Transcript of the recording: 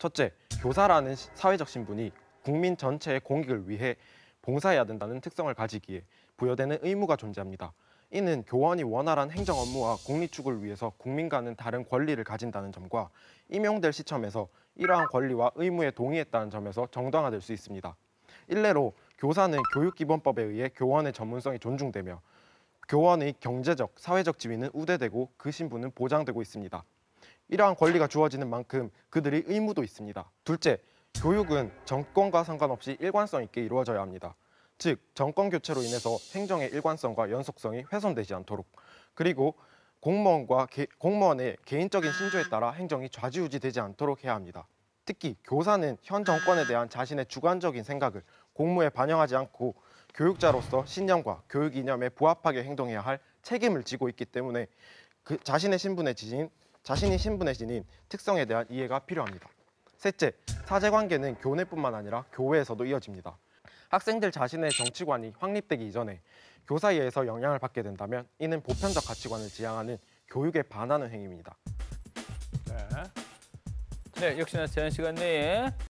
첫째, 교사라는 사회적 신분이 국민 전체의 공익을 위해 봉사해야 된다는 특성을 가지기에 부여되는 의무가 존재합니다. 이는 교원이 원활한 행정 업무와 공리축을 위해서 국민과는 다른 권리를 가진다는 점과 임용될 시점에서 이러한 권리와 의무에 동의했다는 점에서 정당화될 수 있습니다. 일례로 교사는 교육기본법에 의해 교원의 전문성이 존중되며 교원의 경제적, 사회적 지위는 우대되고 그 신분은 보장되고 있습니다. 이러한 권리가 주어지는 만큼 그들의 의무도 있습니다. 둘째, 교육은 정권과 상관없이 일관성 있게 이루어져야 합니다. 즉, 정권 교체로 인해서 행정의 일관성과 연속성이 훼손되지 않도록 그리고 공무원과 개, 공무원의 개인적인 신조에 따라 행정이 좌지우지되지 않도록 해야 합니다. 특히 교사는 현 정권에 대한 자신의 주관적인 생각을 공무에 반영하지 않고 교육자로서 신념과 교육 이념에 부합하게 행동해야 할 책임을 지고 있기 때문에 그 자신의 신분에 지인 자신이 신분에 지닌 특성에 대한 이해가 필요합니다. 셋째, 사제관계는 교내뿐만 아니라 교회에서도 이어집니다. 학생들 자신의 정치관이 확립되기 이전에 교사위에서 영향을 받게 된다면 이는 보편적 가치관을 지향하는 교육에 반하는 행위입니다. 네, 네 역시나 제한 시간 내에